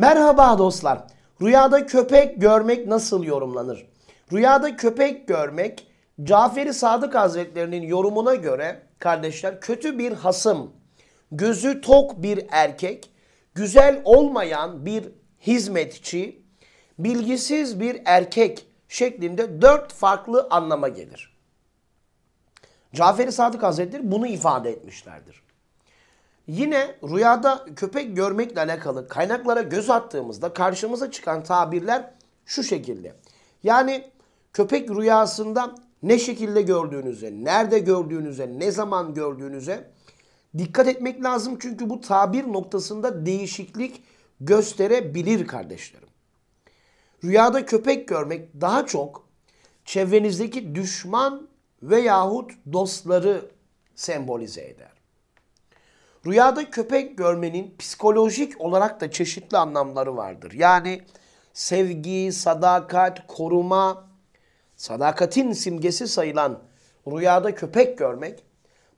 Merhaba dostlar. Rüyada köpek görmek nasıl yorumlanır? Rüyada köpek görmek Caferi Sadık Hazretlerinin yorumuna göre kardeşler kötü bir hasım, gözü tok bir erkek, güzel olmayan bir hizmetçi, bilgisiz bir erkek şeklinde dört farklı anlama gelir. Caferi Sadık Hazretleri bunu ifade etmişlerdir. Yine rüyada köpek görmekle alakalı kaynaklara göz attığımızda karşımıza çıkan tabirler şu şekilde. Yani köpek rüyasında ne şekilde gördüğünüze, nerede gördüğünüze, ne zaman gördüğünüze dikkat etmek lazım. Çünkü bu tabir noktasında değişiklik gösterebilir kardeşlerim. Rüyada köpek görmek daha çok çevrenizdeki düşman veyahut dostları sembolize eder. Rüyada köpek görmenin psikolojik olarak da çeşitli anlamları vardır. Yani sevgi, sadakat, koruma, sadakatin simgesi sayılan rüyada köpek görmek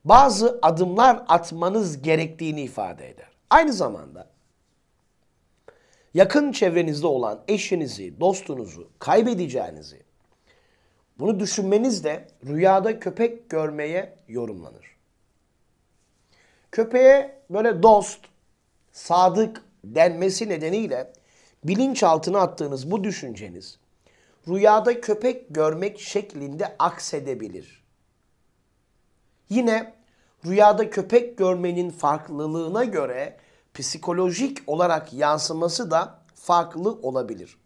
bazı adımlar atmanız gerektiğini ifade eder. Aynı zamanda yakın çevrenizde olan eşinizi, dostunuzu kaybedeceğinizi bunu düşünmeniz de rüyada köpek görmeye yorumlanır. Köpeğe böyle dost, sadık denmesi nedeniyle bilinçaltına attığınız bu düşünceniz rüyada köpek görmek şeklinde aksedebilir. Yine rüyada köpek görmenin farklılığına göre psikolojik olarak yansıması da farklı olabilir.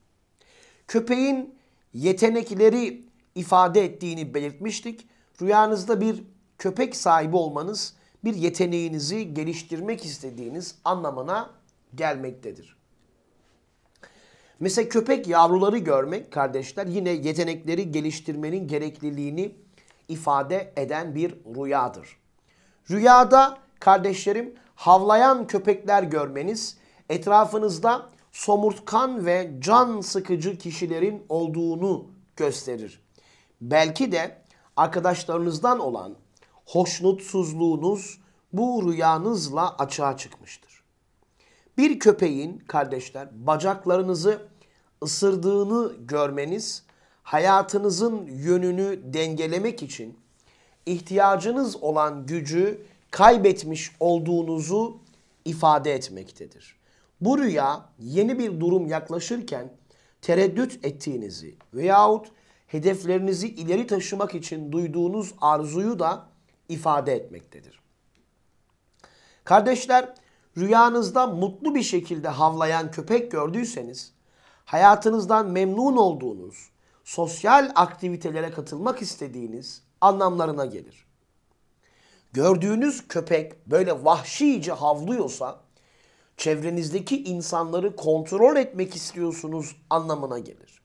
Köpeğin yetenekleri ifade ettiğini belirtmiştik. Rüyanızda bir köpek sahibi olmanız bir yeteneğinizi geliştirmek istediğiniz anlamına gelmektedir. Mesela köpek yavruları görmek kardeşler yine yetenekleri geliştirmenin gerekliliğini ifade eden bir rüyadır. Rüyada kardeşlerim havlayan köpekler görmeniz etrafınızda somurtkan ve can sıkıcı kişilerin olduğunu gösterir. Belki de arkadaşlarınızdan olan hoşnutsuzluğunuz bu rüyanızla açığa çıkmıştır. Bir köpeğin kardeşler bacaklarınızı ısırdığını görmeniz hayatınızın yönünü dengelemek için ihtiyacınız olan gücü kaybetmiş olduğunuzu ifade etmektedir. Bu rüya yeni bir durum yaklaşırken tereddüt ettiğinizi veyahut hedeflerinizi ileri taşımak için duyduğunuz arzuyu da ifade etmektedir. Kardeşler, rüyanızda mutlu bir şekilde havlayan köpek gördüyseniz, hayatınızdan memnun olduğunuz, sosyal aktivitelere katılmak istediğiniz anlamlarına gelir. Gördüğünüz köpek böyle vahşice havlıyorsa, çevrenizdeki insanları kontrol etmek istiyorsunuz anlamına gelir.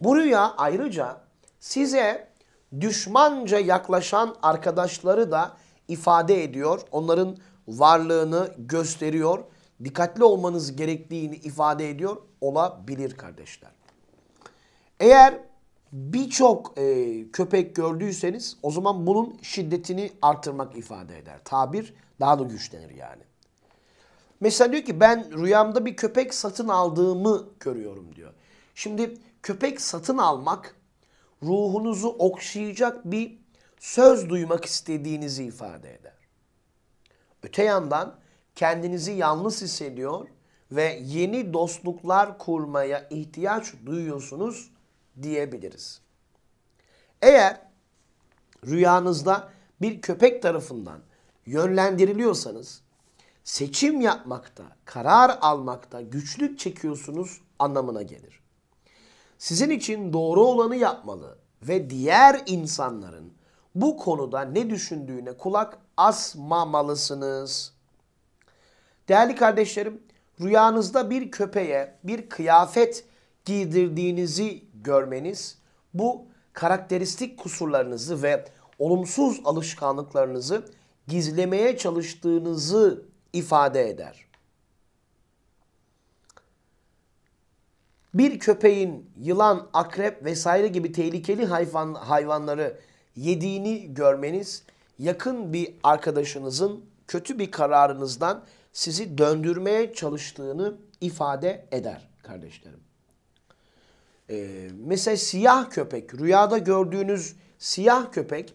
Bu rüya ayrıca size düşmanca yaklaşan arkadaşları da ifade ediyor. Onların varlığını gösteriyor. Dikkatli olmanız gerektiğini ifade ediyor olabilir kardeşler. Eğer birçok e, köpek gördüyseniz o zaman bunun şiddetini artırmak ifade eder. Tabir daha da güçlenir yani. Mesela diyor ki ben rüyamda bir köpek satın aldığımı görüyorum diyor. Şimdi köpek satın almak ruhunuzu okşayacak bir söz duymak istediğinizi ifade eder. Öte yandan kendinizi yalnız hissediyor ve yeni dostluklar kurmaya ihtiyaç duyuyorsunuz diyebiliriz. Eğer rüyanızda bir köpek tarafından yönlendiriliyorsanız seçim yapmakta, karar almakta güçlük çekiyorsunuz anlamına gelir sizin için doğru olanı yapmalı ve diğer insanların bu konuda ne düşündüğüne kulak asmamalısınız. Değerli kardeşlerim, rüyanızda bir köpeğe bir kıyafet giydirdiğinizi görmeniz bu karakteristik kusurlarınızı ve olumsuz alışkanlıklarınızı gizlemeye çalıştığınızı ifade eder. Bir köpeğin yılan, akrep vesaire gibi tehlikeli hayvan, hayvanları yediğini görmeniz yakın bir arkadaşınızın kötü bir kararınızdan sizi döndürmeye çalıştığını ifade eder kardeşlerim. Ee, mesela siyah köpek, rüyada gördüğünüz siyah köpek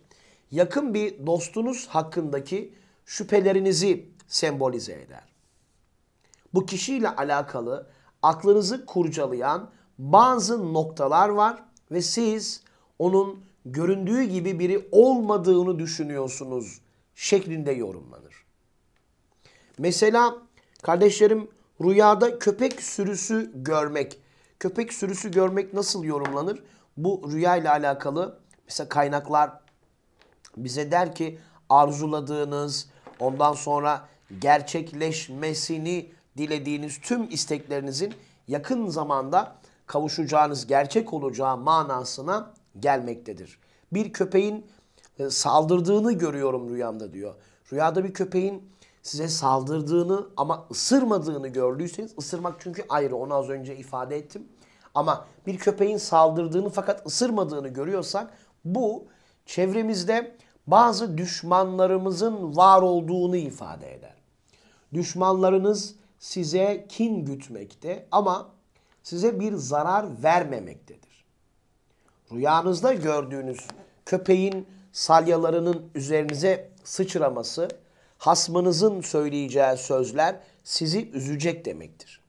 yakın bir dostunuz hakkındaki şüphelerinizi sembolize eder. Bu kişiyle alakalı aklınızı kurcalayan bazı noktalar var ve siz onun göründüğü gibi biri olmadığını düşünüyorsunuz şeklinde yorumlanır. Mesela kardeşlerim rüyada köpek sürüsü görmek. Köpek sürüsü görmek nasıl yorumlanır? Bu rüya ile alakalı mesela kaynaklar bize der ki arzuladığınız ondan sonra gerçekleşmesini dilediğiniz tüm isteklerinizin yakın zamanda kavuşacağınız gerçek olacağı manasına gelmektedir. Bir köpeğin e, saldırdığını görüyorum rüyamda diyor. Rüyada bir köpeğin size saldırdığını ama ısırmadığını gördüyseniz ısırmak çünkü ayrı onu az önce ifade ettim. Ama bir köpeğin saldırdığını fakat ısırmadığını görüyorsak bu çevremizde bazı düşmanlarımızın var olduğunu ifade eder. Düşmanlarınız size kin gütmekte ama size bir zarar vermemektedir. Rüyanızda gördüğünüz köpeğin salyalarının üzerinize sıçraması, hasmınızın söyleyeceği sözler sizi üzecek demektir.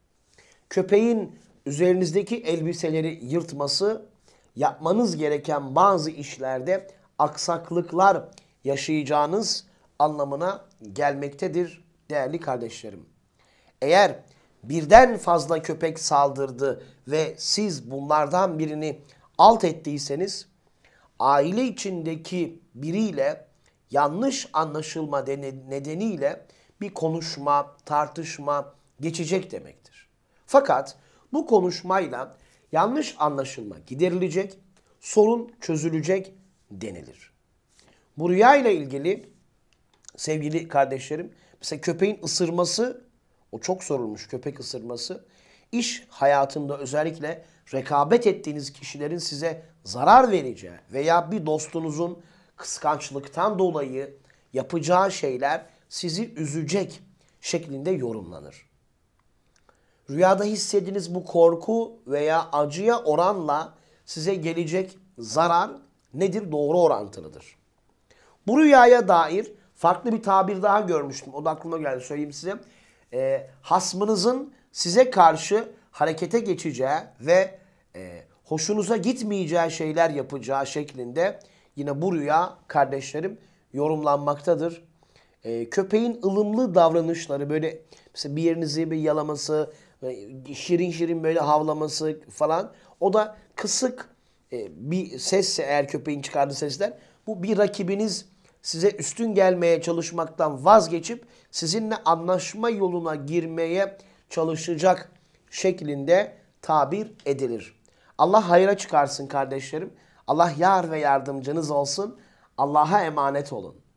Köpeğin üzerinizdeki elbiseleri yırtması, yapmanız gereken bazı işlerde aksaklıklar yaşayacağınız anlamına gelmektedir değerli kardeşlerim. Eğer birden fazla köpek saldırdı ve siz bunlardan birini alt ettiyseniz aile içindeki biriyle yanlış anlaşılma nedeniyle bir konuşma, tartışma geçecek demektir. Fakat bu konuşmayla yanlış anlaşılma giderilecek, sorun çözülecek denilir. Bu rüya ile ilgili sevgili kardeşlerim mesela köpeğin ısırması o çok sorulmuş köpek ısırması. iş hayatında özellikle rekabet ettiğiniz kişilerin size zarar vereceği veya bir dostunuzun kıskançlıktan dolayı yapacağı şeyler sizi üzecek şeklinde yorumlanır. Rüyada hissediniz bu korku veya acıya oranla size gelecek zarar nedir? Doğru orantılıdır. Bu rüyaya dair farklı bir tabir daha görmüştüm. O da aklıma geldi söyleyeyim size e, hasmınızın size karşı harekete geçeceği ve e, hoşunuza gitmeyeceği şeyler yapacağı şeklinde yine bu rüya kardeşlerim yorumlanmaktadır. E, köpeğin ılımlı davranışları böyle mesela bir yerinizi bir yalaması, e, şirin şirin böyle havlaması falan o da kısık e, bir sesse eğer köpeğin çıkardığı sesler bu bir rakibiniz size üstün gelmeye çalışmaktan vazgeçip sizinle anlaşma yoluna girmeye çalışacak şeklinde tabir edilir. Allah hayra çıkarsın kardeşlerim. Allah yar ve yardımcınız olsun. Allah'a emanet olun.